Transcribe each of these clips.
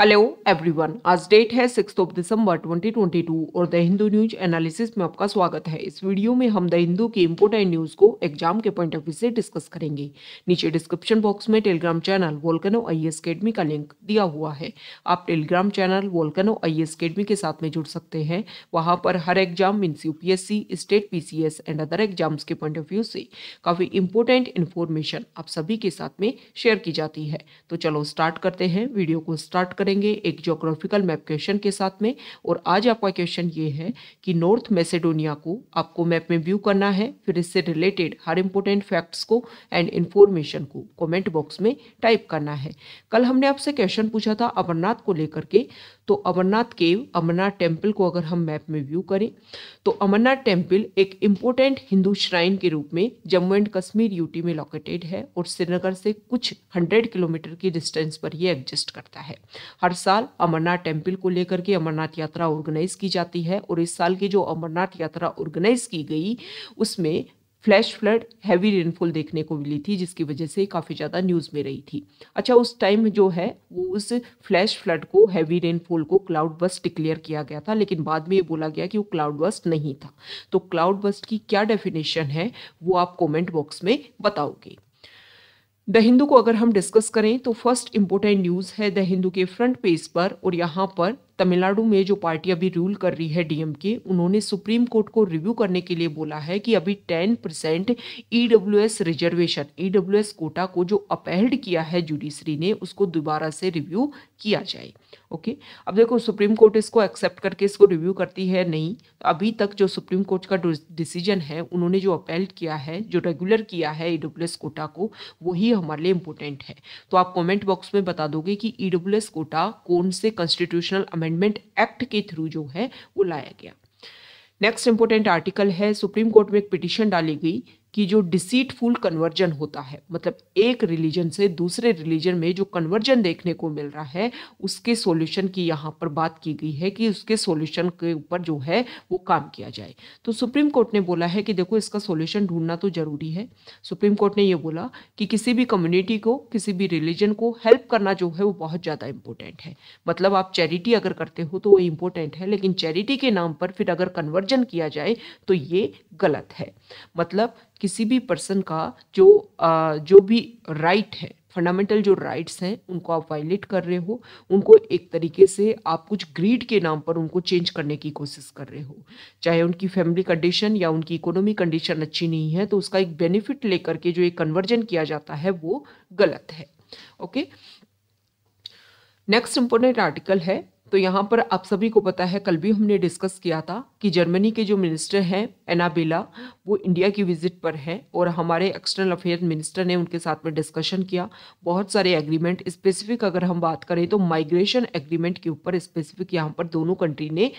Hello everyone आज date है six of December 2022 और द हिंदू न्यूज एनालिसिस में आपका स्वागत है इस वीडियो में हम द हिंदू की इम्पोर्टेंट न्यूज को एग्जाम के पॉइंट ऑफ व्यू से डिस्कस करेंगे नीचे डिस्क्रिप्शन बॉक्स में Telegram channel Volcano I S Academy का लिंक दिया हुआ है आप Telegram channel Volcano I S Academy के साथ में जुड़ सकते हैं वहाँ पर हर exam means U P S C state P C S and other exams के पॉइंट ऑफ व्यू से काफ़ी इंपॉर्टेंट इन्फॉर्मेशन आप सभी के साथ में शेयर की जाती है तो चलो स्टार्ट करते हैं वीडियो को स्टार्ट कर करेंगे एक जोग्राफिकल मैप क्वेश्चन के साथ में और आज आपका क्वेश्चन ये है कि नॉर्थ मैसेडोनिया को आपको मैप में व्यू करना है फिर इससे रिलेटेड हर इम्पोर्टेंट फैक्ट्स को एंड इन्फॉर्मेशन को कमेंट बॉक्स में टाइप करना है कल हमने आपसे क्वेश्चन पूछा था अमरनाथ को लेकर के तो अमरनाथ केव अमरनाथ टेम्पल को अगर हम मैप में व्यू करें तो अमरनाथ टेम्पल एक इम्पोर्टेंट हिंदू श्राइन के रूप में जम्मू एंड कश्मीर यूटी में लोकेटेड है और श्रीनगर से कुछ हंड्रेड किलोमीटर की डिस्टेंस पर यह एग्जिस्ट करता है हर साल अमरनाथ टेम्पल को लेकर के अमरनाथ यात्रा ऑर्गेनाइज की जाती है और इस साल की जो अमरनाथ यात्रा ऑर्गेनाइज की गई उसमें फ्लैश फ्लड हैवी रेनफॉल देखने को मिली थी जिसकी वजह से काफ़ी ज़्यादा न्यूज़ में रही थी अच्छा उस टाइम जो है वो उस फ्लैश फ्लड को हैवी रेनफॉल को क्लाउड बस्ट डिक्लेयर किया गया था लेकिन बाद में ये बोला गया कि वो क्लाउड बस्ट नहीं था तो क्लाउड बस्ट की क्या डेफिनेशन है वो आप कॉमेंट बॉक्स में बताओगे द हिंदू को अगर हम डिस्कस करें तो फर्स्ट इम्पोर्टेंट न्यूज़ है द हिंदू के फ्रंट पेज पर और यहाँ पर तमिलनाडु में जो पार्टी अभी रूल कर रही है डीएम के उन्होंने सुप्रीम कोर्ट को रिव्यू करने के लिए बोला है कि अभी ten percent E reservation E quota को जो अपहेल्ड किया है जुडिशरी ने उसको दोबारा से रिव्यू किया जाए ओके अब देखो सुप्रीम कोर्ट इसको एक्सेप्ट करके इसको रिव्यू करती है नहीं तो अभी तक जो सुप्रीम कोर्ट का डिसीजन है उन्होंने जो अपेल किया है जो रेगुलर किया है ई e कोटा को वही हमारे लिए इम्पोर्टेंट है तो आप कमेंट बॉक्स में बता दोगे कि ई e कोटा कौन से कॉन्स्टिट्यूशनल अमेंडमेंट एक्ट के थ्रू जो है वो लाया गया नेक्स्ट इंपोर्टेंट आर्टिकल है सुप्रीम कोर्ट में एक पिटिशन डाली गई कि जो डिसीटफुल कन्वर्जन होता है मतलब एक रिलीजन से दूसरे रिलीजन में जो कन्वर्जन देखने को मिल रहा है उसके सॉल्यूशन की यहाँ पर बात की गई है कि उसके सॉल्यूशन के ऊपर जो है वो काम किया जाए तो सुप्रीम कोर्ट ने बोला है कि देखो इसका सॉल्यूशन ढूंढना तो ज़रूरी है सुप्रीम कोर्ट ने ये बोला कि किसी भी कम्युनिटी को किसी भी रिलीजन को हेल्प करना जो है वो बहुत ज़्यादा इम्पोर्टेंट है मतलब आप चैरिटी अगर करते हो तो वो इम्पोर्टेंट है लेकिन चैरिटी के नाम पर फिर अगर कन्वर्जन किया जाए तो ये गलत है मतलब किसी भी पर्सन का जो जो भी राइट है फंडामेंटल जो राइट्स हैं उनको आप वायलेट कर रहे हो उनको एक तरीके से आप कुछ ग्रीड के नाम पर उनको चेंज करने की कोशिश कर रहे हो चाहे उनकी फैमिली कंडीशन या उनकी इकोनॉमी कंडीशन अच्छी नहीं है तो उसका एक बेनिफिट लेकर के जो एक कन्वर्जन किया जाता है वो गलत है ओके नेक्स्ट इंपॉर्टेंट आर्टिकल है तो यहाँ पर आप सभी को पता है कल भी हमने डिस्कस किया था कि जर्मनी के जो मिनिस्टर हैं एनाबेला वो इंडिया की विजिट पर है और हमारे एक्सटर्नल अफेयर मिनिस्टर ने उनके साथ में डिस्कशन किया बहुत सारे एग्रीमेंट स्पेसिफिक अगर हम बात करें तो माइग्रेशन एग्रीमेंट के ऊपर स्पेसिफिक यहाँ पर दोनों कंट्री ने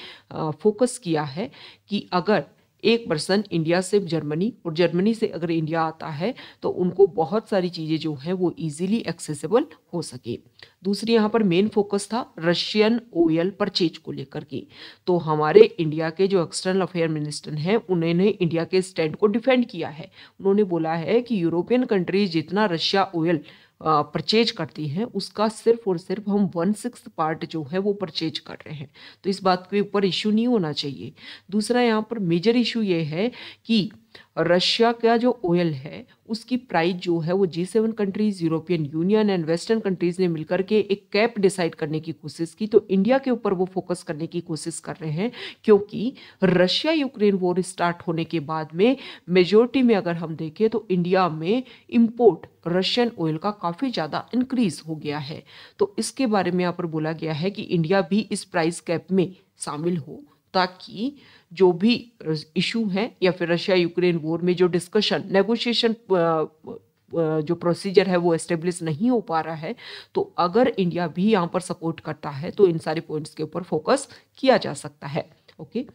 फोकस किया है कि अगर एक पर्सन इंडिया से जर्मनी और जर्मनी से अगर इंडिया आता है तो उनको बहुत सारी चीज़ें जो हैं वो इजीली एक्सेसिबल हो सके दूसरी यहाँ पर मेन फोकस था रशियन ऑयल परचेज को लेकर के तो हमारे इंडिया के जो एक्सटर्नल अफेयर मिनिस्टर हैं उन्होंने इंडिया के स्टैंड को डिफेंड किया है उन्होंने बोला है कि यूरोपियन कंट्रीज जितना रशिया ऑयल परचेज करती हैं उसका सिर्फ और सिर्फ हम वन सिक्स पार्ट जो है वो परचेज कर रहे हैं तो इस बात के ऊपर इशू नहीं होना चाहिए दूसरा यहाँ पर मेजर इशू ये है कि और रशिया का जो ऑयल है उसकी प्राइस जो है वो G seven countries European union and western countries ने मिलकर के एक कैप डिसाइड करने की कोशिश की तो इंडिया के ऊपर वो फोकस करने की कोशिश कर रहे हैं क्योंकि रशिया यूक्रेन वॉर स्टार्ट होने के बाद में मेजोरिटी में अगर हम देखें तो इंडिया में इम्पोर्ट रशियन ऑयल का काफ़ी ज़्यादा इंक्रीज हो गया है तो इसके बारे में यहाँ पर बोला गया है कि इंडिया भी इस प्राइस कैप में शामिल हो ताकि की जो भी इशू है या फिर रशिया यूक्रेन वॉर में जो डिस्कशन नेगोशिएशन जो प्रोसीजर है वो एस्टेब्लिश नहीं हो पा रहा है तो अगर इंडिया भी यहाँ पर सपोर्ट करता है तो इन सारे पॉइंट्स के ऊपर फोकस किया जा सकता है ओके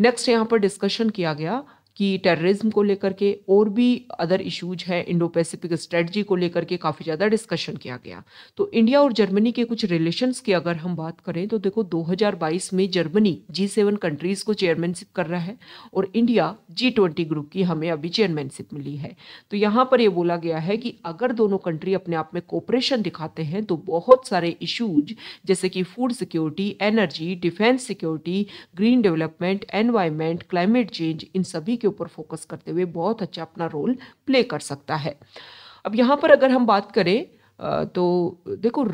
नेक्स्ट यहाँ पर डिस्कशन किया गया कि टेररिज्म को लेकर के और भी अदर इश्यूज है इंडो पैसिफिक स्ट्रेटजी को लेकर के काफ़ी ज़्यादा डिस्कशन किया गया तो इंडिया और जर्मनी के कुछ रिलेशंस की अगर हम बात करें तो देखो 2022 में जर्मनी जी सेवन कंट्रीज़ को चेयरमैनशिप कर रहा है और इंडिया जी ट्वेंटी ग्रुप की हमें अभी चेयरमैनशिप मिली है तो यहाँ पर यह बोला गया है कि अगर दोनों कंट्री अपने आप में कोऑपरेशन दिखाते हैं तो बहुत सारे इशूज जैसे कि food security energy defence security green development environment climate change इन सभी के ऊपर फोकस करते हुए बहुत अच्छा अपना रोल प्ले कर सकता है अब यहाँ पर अगर हम बात करें तो देखो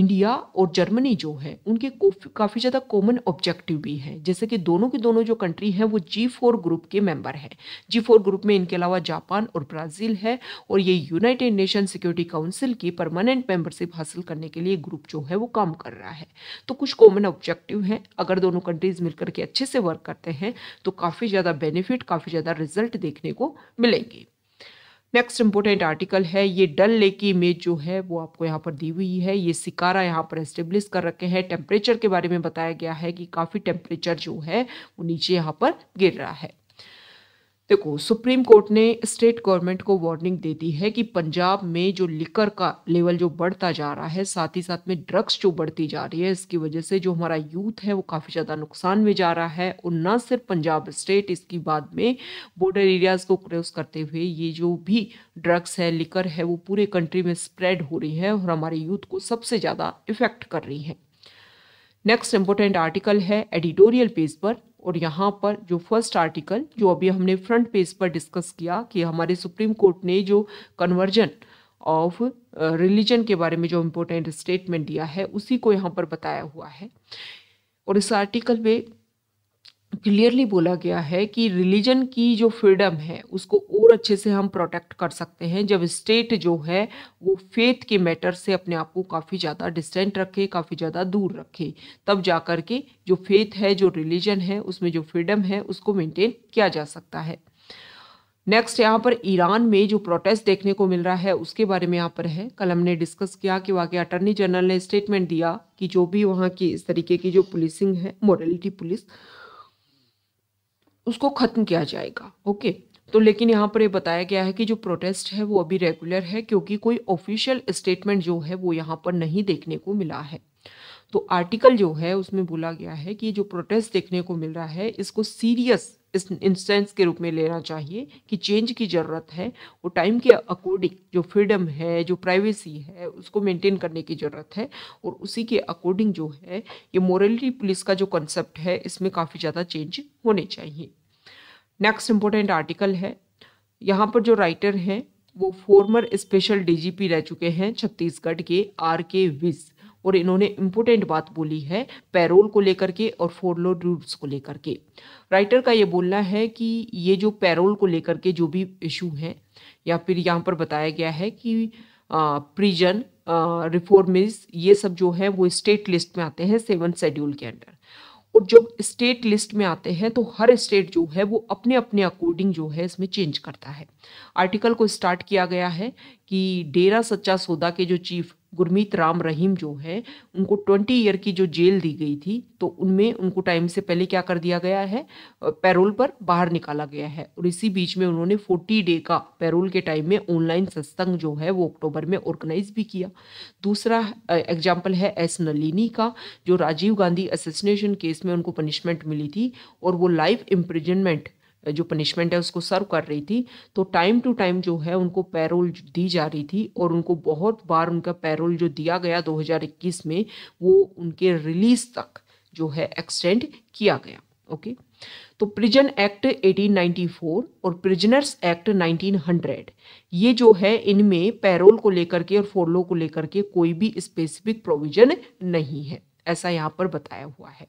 इंडिया और जर्मनी जो है उनके काफ़ी ज़्यादा कॉमन ऑब्जेक्टिव भी हैं जैसे कि दोनों के दोनों जो कंट्री हैं वो जी फोर ग्रुप के मेंबर हैं जी फोर ग्रुप में इनके अलावा जापान और ब्राज़ील है और ये यूनाइटेड नेशन सिक्योरिटी काउंसिल की परमानेंट मेंबरशिप हासिल करने के लिए ग्रुप जो है वो काम कर रहा है तो कुछ कॉमन ऑब्जेक्टिव हैं अगर दोनों कंट्रीज़ मिलकर के अच्छे से वर्क करते हैं तो काफ़ी ज़्यादा बेनिफिट काफ़ी ज़्यादा रिजल्ट देखने को मिलेंगे नेक्स्ट इंपॉर्टेंट आर्टिकल है ये डल लेक की इमेज जो है वो आपको यहाँ पर दी हुई है ये सिकारा यहाँ पर एस्टेब्लिश कर रखे हैं टेम्परेचर के बारे में बताया गया है कि काफ़ी टेम्परेचर जो है वो नीचे यहाँ पर गिर रहा है देखो सुप्रीम कोर्ट ने स्टेट गवर्नमेंट को वार्निंग दे दी है कि पंजाब में जो लिकर का लेवल जो बढ़ता जा रहा है साथ ही साथ में ड्रग्स जो बढ़ती जा रही है इसकी वजह से जो हमारा यूथ है वो काफ़ी ज़्यादा नुकसान में जा रहा है और न सिर्फ पंजाब स्टेट इसकी बाद में बॉर्डर एरियाज़ को क्रॉस करते हुए ये जो भी ड्रग्स है लिकर है वो पूरे कंट्री में स्प्रेड हो रही है और हमारे यूथ को सबसे ज़्यादा इफेक्ट कर रही है नेक्स्ट इंपॉर्टेंट आर्टिकल है एडिटोरियल पेज पर और यहाँ पर जो फर्स्ट आर्टिकल जो अभी हमने फ्रंट पेज पर डिस्कस किया कि हमारे सुप्रीम कोर्ट ने जो कन्वर्जन ऑफ रिलीजन के बारे में जो इम्पोर्टेंट स्टेटमेंट दिया है उसी को यहाँ पर बताया हुआ है और इस आर्टिकल में क्लियरली बोला गया है कि रिलीजन की जो फ्रीडम है उसको और अच्छे से हम प्रोटेक्ट कर सकते हैं जब स्टेट जो है वो फेथ के मैटर से अपने आप को काफ़ी ज़्यादा डिस्टेंट रखे काफ़ी ज़्यादा दूर रखे तब जा कर के जो फेथ है जो रिलीजन है उसमें जो फ्रीडम है उसको मेंटेन किया जा सकता है नेक्स्ट यहाँ पर ईरान में जो प्रोटेस्ट देखने को मिल रहा है उसके बारे में यहाँ पर है कल हमने डिस्कस किया कि वहाँ के अटर्नी जनरल ने स्टेटमेंट दिया कि जो भी वहाँ की इस तरीके की जो पुलिसिंग है मोरलिटी पुलिस उसको ख़त्म किया जाएगा ओके तो लेकिन यहाँ पर ये बताया गया है कि जो प्रोटेस्ट है वो अभी रेगुलर है क्योंकि कोई ऑफिशियल स्टेटमेंट जो है वो यहाँ पर नहीं देखने को मिला है तो आर्टिकल जो है उसमें बोला गया है कि जो प्रोटेस्ट देखने को मिल रहा है इसको सीरियस इस इंस्टेंस के रूप में लेना चाहिए कि चेंज की ज़रूरत है वो टाइम के अकॉर्डिंग जो फ्रीडम है जो प्राइवेसी है उसको मेंटेन करने की ज़रूरत है और उसी के अकॉर्डिंग जो है ये मोरलिटी पुलिस का जो कंसेप्ट है इसमें काफ़ी ज़्यादा चेंज होने चाहिए नेक्स्ट इम्पोर्टेंट आर्टिकल है यहाँ पर जो राइटर हैं वो फॉर्मर स्पेशल डी रह चुके हैं छत्तीसगढ़ के आर के विज और इन्होंने इम्पोर्टेंट बात बोली है पैरोल को लेकर के और फोरलोड रूल्स को लेकर के राइटर का ये बोलना है कि ये जो पैरोल को लेकर के जो भी इशू हैं या फिर यहाँ पर बताया गया है कि प्रिजन रिफॉर्मिज ये सब जो है वो स्टेट लिस्ट में आते हैं सेवन शेड्यूल के अंडर और जब स्टेट लिस्ट में आते हैं तो हर स्टेट जो है वो अपने अपने अकॉर्डिंग जो है इसमें चेंज करता है आर्टिकल को स्टार्ट किया गया है कि डेरा सच्चा सौदा के जो चीफ गुरमीत राम रहीम जो है उनको ट्वेंटी ईयर की जो जेल दी गई थी तो उनमें उनको टाइम से पहले क्या कर दिया गया है पैरोल पर बाहर निकाला गया है और इसी बीच में उन्होंने फोर्टी डे का पैरोल के टाइम में ऑनलाइन सत्संग जो है वो अक्टूबर में ऑर्गेनाइज भी किया दूसरा एग्जाम्पल है एस नलिनी का जो राजीव गांधी असेसिनेशन केस में उनको पनिशमेंट मिली थी और वो लाइफ इम्प्रिजनमेंट जो पनिशमेंट है उसको सर्व कर रही थी तो टाइम टू टाइम जो है उनको पैरोल दी जा रही थी और उनको बहुत बार उनका पैरोल जो दिया गया 2021 में वो उनके रिलीज तक जो है एक्सटेंड किया गया ओके तो प्रिजन एक्ट 1894 और प्रिजनर्स एक्ट 1900 ये जो है इनमें पैरोल को लेकर के और फोरलो को लेकर के कोई भी स्पेसिफिक प्रोविजन नहीं है ऐसा यहाँ पर बताया हुआ है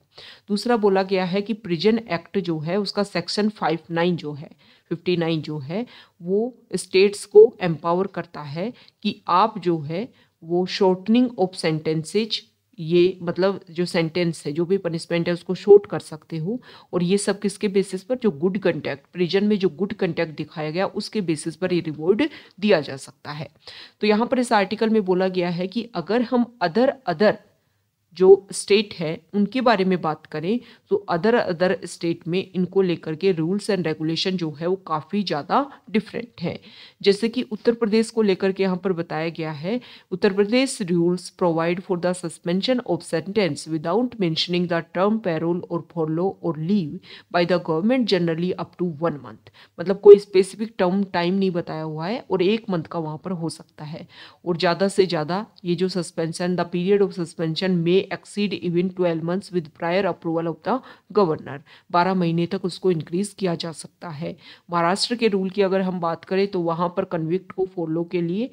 दूसरा बोला गया है कि प्रिजन एक्ट जो है उसका सेक्शन फाइव नाइन जो है फिफ्टी नाइन जो है वो स्टेट्स को एम्पावर करता है कि आप जो है वो शॉर्टनिंग ऑफ सेंटेंसेज ये मतलब जो सेंटेंस है जो भी पनिशमेंट है उसको शॉर्ट कर सकते हो और ये सब किसके बेसिस पर जो गुड कंटेक्ट प्रिजन में जो गुड कंटेक्ट दिखाया गया उसके बेसिस पर ये रिवॉर्ड दिया जा सकता है तो यहाँ पर इस आर्टिकल में बोला गया है कि अगर हम अदर अदर जो स्टेट है उनके बारे में बात करें तो अदर अदर स्टेट में इनको लेकर के रूल्स एंड रेगुलेशन जो है वो काफ़ी ज़्यादा डिफरेंट है जैसे कि उत्तर प्रदेश को लेकर के यहाँ पर बताया गया है Uttar Pradesh rules provide for the suspension of sentence without mentioning the term parole और फॉलो और leave by the government generally up to one month मतलब कोई स्पेसिफिक टर्म टाइम नहीं बताया हुआ है और एक मंथ का वहाँ पर हो सकता है और ज़्यादा से ज़्यादा ये जो suspension the period of suspension में exceed even twelve months with prior approval of the governor बारह महीने तक उसको इंक्रीज किया जा सकता है महाराष्ट्र के रूल की अगर हम बात करें तो वहाँ पर कन्विक्ट को फॉलो के लिए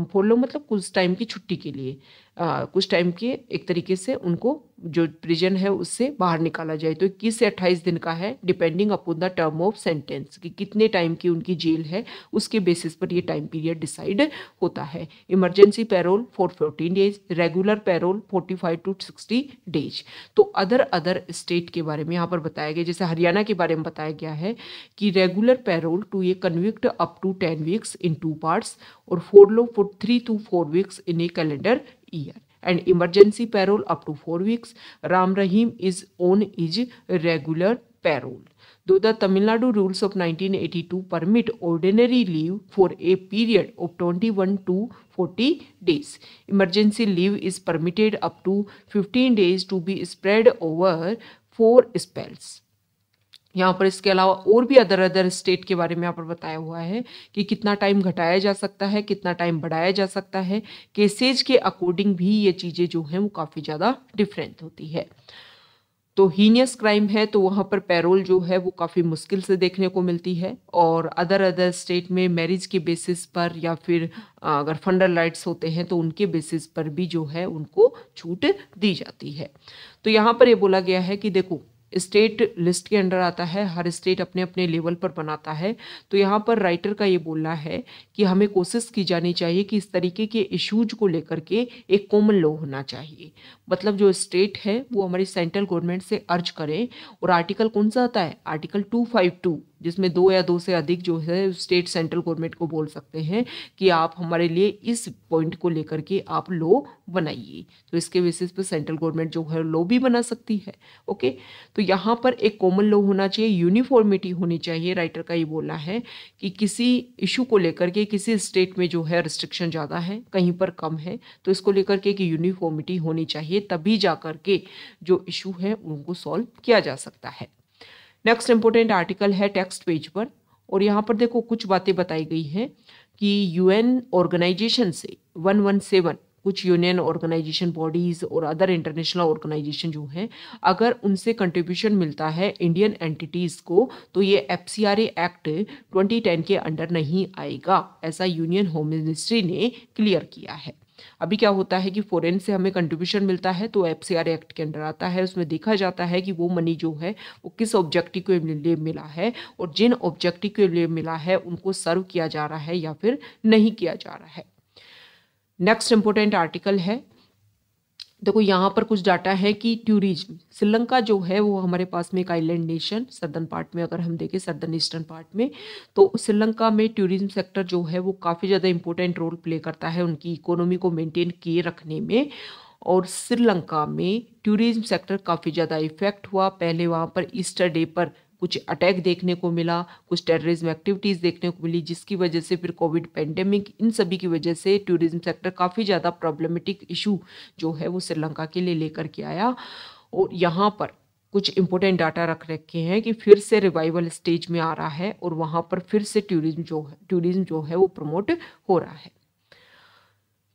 फोर मतलब कुछ टाइम की छुट्टी के लिए आ, कुछ टाइम के एक तरीके से उनको जो प्रिजन है उससे बाहर निकाला जाए तो इक्कीस से अट्ठाईस दिन का है depending upon the term of sentence कि कितने टाइम की उनकी जेल है उसके बेसिस पर ये टाइम पीरियड डिसाइड होता है emergency parole for fourteen days regular parole forty five to sixty days तो अदर अदर स्टेट के बारे में यहाँ पर बताया गया जैसे हरियाणा के बारे में बताया गया है कि regular parole to a convict up to ten weeks in two parts or furlough for 3 to 4 weeks in a calendar year and emergency parole up to 4 weeks. Ram Rahim is on his regular parole. Though the Tamil Nadu rules of 1982 permit ordinary leave for a period of 21 to 40 days, emergency leave is permitted up to 15 days to be spread over four spells. यहाँ पर इसके अलावा और भी other other state के बारे में यहाँ पर बताया हुआ है कि कितना टाइम घटाया जा सकता है कितना टाइम बढ़ाया जा सकता है केसेज के अकॉर्डिंग भी ये चीज़ें जो हैं वो काफ़ी ज़्यादा डिफरेंट होती है तो हीनियस क्राइम है तो वहाँ पर पैरोल जो है वो काफ़ी मुश्किल से देखने को मिलती है और अदर अदर स्टेट में मैरिज के बेसिस पर या फिर अगर फंडर लाइट्स होते हैं तो उनके बेसिस पर भी जो है उनको छूट दी जाती है तो यहाँ पर ये बोला गया है कि देखो स्टेट लिस्ट के अंडर आता है हर स्टेट अपने अपने लेवल पर बनाता है तो यहाँ पर राइटर का ये बोलना है कि हमें कोशिश की जानी चाहिए कि इस तरीके के इशूज को लेकर के एक कॉमन लॉ होना चाहिए मतलब जो स्टेट है वो हमारी सेंट्रल गवर्नमेंट से अर्ज करें और आर्टिकल कौन सा आता है आर्टिकल टू फाइव टू जिसमें दो या दो से अधिक जो है स्टेट सेंट्रल गवर्नमेंट को बोल सकते हैं कि आप हमारे लिए इस पॉइंट को लेकर के आप लॉ बनाइए तो इसके बेसिस पर सेंट्रल गवर्नमेंट जो है लॉ भी बना सकती है ओके तो यहाँ पर एक कॉमन लॉ होना चाहिए यूनिफॉर्मिटी होनी चाहिए राइटर का ये बोलना है कि किसी इशू को लेकर के किसी स्टेट में जो है रिस्ट्रिक्शन ज़्यादा है कहीं पर कम है तो इसको लेकर के एक यूनिफॉर्मिटी होनी चाहिए तभी जा कर के जो इशू है उनको सॉल्व किया जा सकता है नेक्स्ट इम्पोर्टेंट आर्टिकल है टेक्स्ट पेज पर और यहाँ पर देखो कुछ बातें बताई गई हैं कि यूएन ऑर्गेनाइजेशन से 117 कुछ यूनियन ऑर्गेनाइजेशन बॉडीज़ और अदर इंटरनेशनल ऑर्गेनाइजेशन जो हैं अगर उनसे कंट्रीब्यूशन मिलता है इंडियन एंटिटीज़ को तो ये एफ एक्ट 2010 के अंडर नहीं आएगा ऐसा यूनियन होम मिनिस्ट्री ने क्लियर किया है अभी क्या होता है कि फॉरेन से हमें कंट्रीब्यूशन मिलता है तो एफ एक्ट के अंडर आता है उसमें देखा जाता है कि वो मनी जो है वो किस ऑब्जेक्टिव के लिए मिला है और जिन ऑब्जेक्टिव के लिए मिला है उनको सर्व किया जा रहा है या फिर नहीं किया जा रहा है नेक्स्ट इंपॉर्टेंट आर्टिकल है देखो यहाँ पर कुछ डाटा है कि टूरिज्म श्रीलंका जो है वो हमारे पास में एक आइलैंड नेशन सदर्न पार्ट में अगर हम देखें सदर्न ईस्टर्न पार्ट में तो श्रीलंका में टूरिज्म सेक्टर जो है वो काफ़ी ज़्यादा इम्पोर्टेंट रोल प्ले करता है उनकी इकोनॉमी को मेंटेन किए रखने में और श्रीलंका में टूरिज्म सेक्टर काफ़ी ज़्यादा इफेक्ट हुआ पहले वहाँ पर ईस्टर डे पर कुछ अटैक देखने को मिला कुछ टेररिज्म एक्टिविटीज़ देखने को मिली जिसकी वजह से फिर कोविड पेंडेमिक इन सभी की वजह से टूरिज्म सेक्टर काफ़ी ज़्यादा प्रॉब्लमेटिक इशू जो है वो श्रीलंका के लिए लेकर के आया और यहाँ पर कुछ इम्पोर्टेंट डाटा रख रखे हैं कि फिर से रिवाइवल स्टेज में आ रहा है और वहाँ पर फिर से टूरिज्म जो है टूरिज्म जो है वो प्रमोट हो रहा है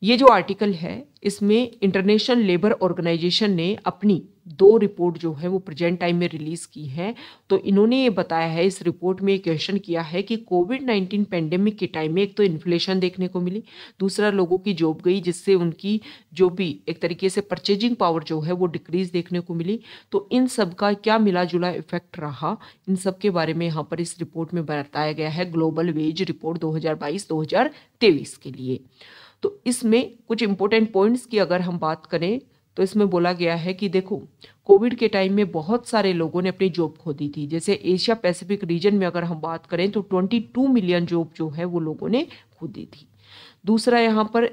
ये जो आर्टिकल है इसमें इंटरनेशनल लेबर ऑर्गेनाइजेशन ने अपनी दो रिपोर्ट जो है वो प्रेजेंट टाइम में रिलीज़ की है तो इन्होंने ये बताया है इस रिपोर्ट में क्वेश्चन किया है कि कोविड नाइन्टीन पेंडेमिक के टाइम में एक तो इन्फ्लेशन देखने को मिली दूसरा लोगों की जॉब गई जिससे उनकी जो भी एक तरीके से परचेजिंग पावर जो है वो डिक्रीज देखने को मिली तो इन सब का क्या मिला जुला इफेक्ट रहा इन सब के बारे में यहाँ पर इस रिपोर्ट में बताया गया है ग्लोबल वेज रिपोर्ट दो हज़ार के लिए तो इसमें कुछ इम्पोर्टेंट पॉइंट्स की अगर हम बात करें तो इसमें बोला गया है कि देखो कोविड के टाइम में बहुत सारे लोगों ने अपनी जॉब खो दी थी जैसे एशिया पैसिफिक रीजन में अगर हम बात करें तो 22 मिलियन जॉब जो है वो लोगों ने खो दी थी दूसरा यहाँ पर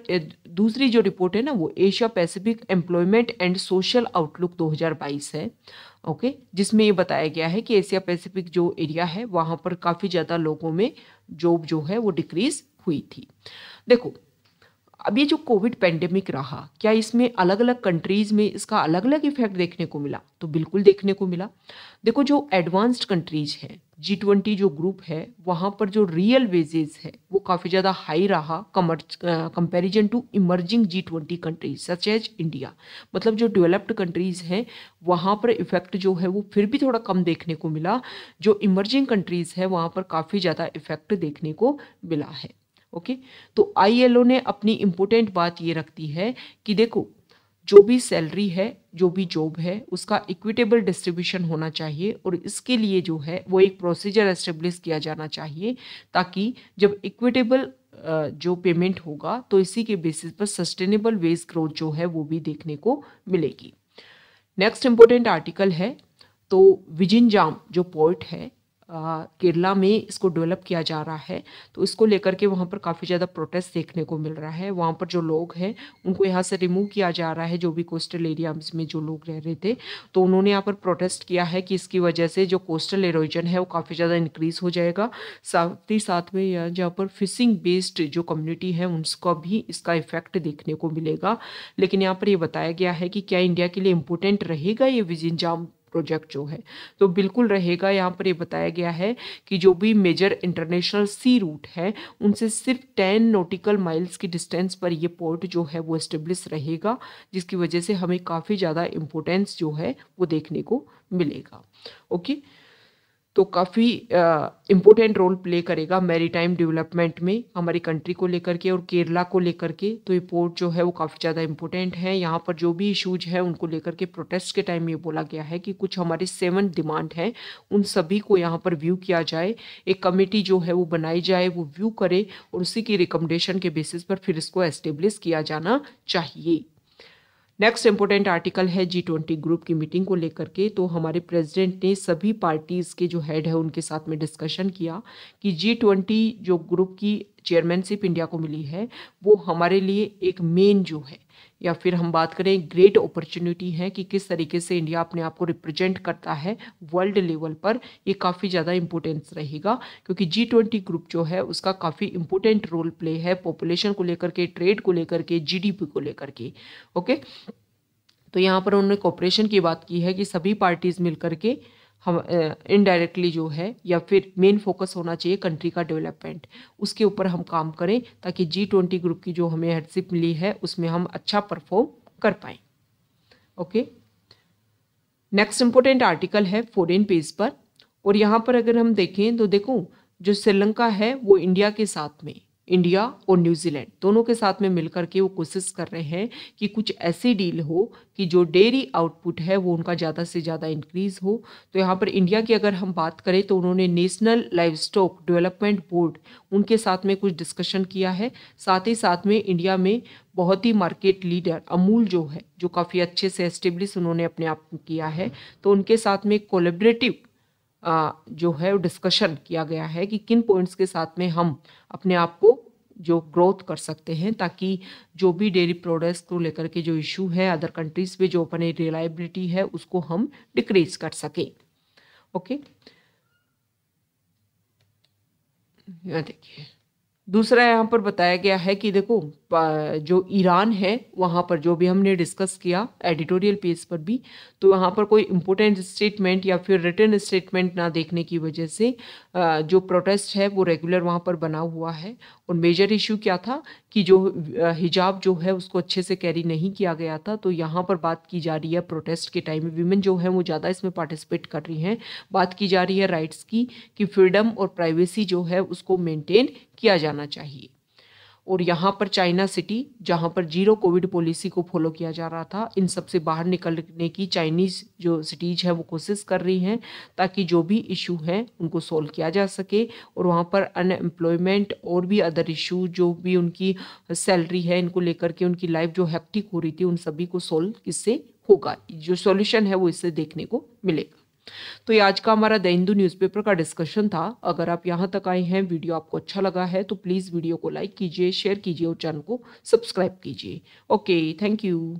दूसरी जो रिपोर्ट है ना वो Asia Pacific employment and social outlook 2022 है ओके जिसमें ये बताया गया है कि एशिया पैसिफिक जो एरिया है वहाँ पर काफ़ी ज़्यादा लोगों में जॉब जो है वो डिक्रीज़ हुई थी देखो अब ये जो कोविड पेंडेमिक रहा क्या इसमें अलग अलग कंट्रीज़ में इसका अलग अलग इफेक्ट देखने को मिला तो बिल्कुल देखने को मिला देखो जो एडवांस्ड कंट्रीज हैं जी ट्वेंटी जो ग्रुप है वहाँ पर जो रियल वेजेस है वो काफ़ी ज़्यादा हाई रहा comparison to emerging G twenty countries such as India मतलब जो डेवलप्ड कंट्रीज़ हैं वहाँ पर इफ़ेक्ट जो है वो फिर भी थोड़ा कम देखने को मिला जो इमर्जिंग कंट्रीज़ है वहाँ पर काफ़ी ज़्यादा इफ़ेक्ट देखने को मिला है ओके तो आईएलओ ने अपनी इम्पोर्टेंट बात ये रखती है कि देखो जो भी सैलरी है जो भी जॉब है उसका इक्विटेबल डिस्ट्रीब्यूशन होना चाहिए और इसके लिए जो है वो एक प्रोसीजर एस्टेब्लिश किया जाना चाहिए ताकि जब इक्विटेबल जो पेमेंट होगा तो इसी के बेसिस पर सस्टेनेबल वेज ग्रोथ जो है वो भी देखने को मिलेगी नेक्स्ट इम्पोर्टेंट आर्टिकल है तो विजिन जाम जो पोर्ट है केरला में इसको डेवलप किया जा रहा है तो इसको लेकर के वहाँ पर काफ़ी ज़्यादा प्रोटेस्ट देखने को मिल रहा है वहाँ पर जो लोग हैं उनको यहाँ से रिमूव किया जा रहा है जो भी कोस्टल एरिया में जो लोग रह रहे थे तो उन्होंने यहाँ पर प्रोटेस्ट किया है कि इसकी वजह से जो कोस्टल एरोजन है वो काफ़ी ज़्यादा इंक्रीज़ हो जाएगा साथ ही साथ में जहाँ पर फिशिंग बेस्ड जो कम्युनिटी है उनको भी इसका इफेक्ट देखने को मिलेगा लेकिन यहाँ पर ये बताया गया है कि क्या इंडिया के लिए इम्पोर्टेंट रहेगा ये विजिन जाम प्रोजेक्ट जो है तो बिल्कुल रहेगा यहाँ पर ये यह बताया गया है कि जो भी मेजर इंटरनेशनल सी रूट है उनसे सिर्फ टेन नोटिकल माइल्स की डिस्टेंस पर ये पोर्ट जो है वो इस्टेब्लिश रहेगा जिसकी वजह से हमें काफ़ी ज़्यादा इम्पोर्टेंस जो है वो देखने को मिलेगा ओके okay? तो काफ़ी इम्पोर्टेंट रोल प्ले करेगा मैरीटाइम डेवलपमेंट में हमारी कंट्री को लेकर के और केरला को लेकर के तो ये पोर्ट जो है वो काफ़ी ज़्यादा इम्पोर्टेंट है यहाँ पर जो भी इशूज हैं उनको लेकर के प्रोटेस्ट के टाइम ये बोला गया है कि कुछ हमारे सेवन डिमांड हैं उन सभी को यहाँ पर व्यू किया जाए एक कमेटी जो है वो बनाई जाए वो व्यू करे और उसी की रिकमेंडेशन के बेसिस पर फिर इसको एस्टेब्लिश किया जाना चाहिए नेक्स्ट इम्पोर्टेंट आर्टिकल है जी ट्वेंटी ग्रुप की मीटिंग को लेकर के तो हमारे प्रेसिडेंट ने सभी पार्टीज़ के जो हेड है उनके साथ में डिस्कशन किया कि जी ट्वेंटी जो ग्रुप की चेयरमैनशिप इंडिया को मिली है वो हमारे लिए एक मेन जो है या फिर हम बात करें ग्रेट अपॉर्चुनिटी है कि किस तरीके से इंडिया अपने आप को रिप्रेजेंट करता है वर्ल्ड लेवल पर ये काफ़ी ज़्यादा इम्पोर्टेंस रहेगा क्योंकि जी ट्वेंटी ग्रुप जो है उसका काफ़ी इम्पोर्टेंट रोल प्ले है पॉपुलेशन को लेकर के ट्रेड को लेकर के जीडीपी को लेकर के ओके तो यहाँ पर उन्होंने कॉपरेशन की बात की है कि सभी पार्टीज़ मिल करके के हम इनडायरेक्टली जो है या फिर मेन फोकस होना चाहिए कंट्री का डेवलपमेंट उसके ऊपर हम काम करें ताकि जी ट्वेंटी ग्रुप की जो हमें हेडशिप मिली है उसमें हम अच्छा परफॉर्म कर पाएँ ओके नेक्स्ट इम्पोर्टेंट आर्टिकल है फॉरेन पेज पर और यहाँ पर अगर हम देखें तो देखो जो श्रीलंका है वो इंडिया के साथ में इंडिया और न्यूजीलैंड दोनों के साथ में मिलकर के वो कोशिश कर रहे हैं कि कुछ ऐसी डील हो कि जो डेयरी आउटपुट है वो उनका ज़्यादा से ज़्यादा इंक्रीज़ हो तो यहाँ पर इंडिया की अगर हम बात करें तो उन्होंने national livestock development board उनके साथ में कुछ डिस्कशन किया है साथ ही साथ में इंडिया में बहुत ही मार्केट लीडर अमूल जो है जो काफ़ी अच्छे से एस्टेब्लिश उन्होंने अपने आप किया है तो उनके साथ में कोलेबरेटिव जो है डिस्कशन किया गया है कि किन पॉइंट्स के साथ में हम अपने आप को जो ग्रोथ कर सकते हैं ताकि जो भी डेयरी प्रोडक्ट्स को लेकर के जो इशू है अदर कंट्रीज़ में जो अपने रिलायबिलिटी है उसको हम डिक्रीज कर सकें ओके देखिए दूसरा यहाँ पर बताया गया है कि देखो जो ईरान है वहाँ पर जो भी हमने डिस्कस किया एडिटोरियल पेज पर भी तो वहाँ पर कोई इम्पोर्टेंट स्टेटमेंट या फिर रिटर्न स्टेटमेंट ना देखने की वजह से जो प्रोटेस्ट है वो रेगुलर वहाँ पर बना हुआ है और मेजर इशू क्या था कि जो हिजाब जो है उसको अच्छे से कैरी नहीं किया गया था तो यहाँ पर बात की जा रही है प्रोटेस्ट के टाइम में वीमेन जो है वो ज़्यादा इसमें पार्टिसिपेट कर रही हैं बात की जा रही है राइट्स की कि फ्रीडम और प्राइवेसी जो है उसको मेनटेन किया जाना जाना चाहिए और यहाँ पर चाइना सिटी जहाँ पर जीरो कोविड पॉलिसी को फॉलो किया जा रहा था इन सबसे बाहर निकलने की चाइनीज़ जो सिटीज़ है वो कोशिश कर रही हैं ताकि जो भी इशू हैं उनको सॉल्व किया जा सके और वहाँ पर अनएम्प्लॉयमेंट और भी अदर इशू जो भी उनकी सैलरी है इनको लेकर के उनकी लाइफ जो हैप्टिक हो रही थी उन सभी को सोल्व किससे होगा जो सोल्यूशन है वो इससे देखने को मिलेगा तो ये आज का हमारा द हिंदू न्यूज़पेपर का डिस्कशन था अगर आप यहाँ तक आए हैं वीडियो आपको अच्छा लगा है तो प्लीज़ वीडियो को लाइक कीजिए शेयर कीजिए और चैनल को सब्सक्राइब कीजिए ओके थैंक यू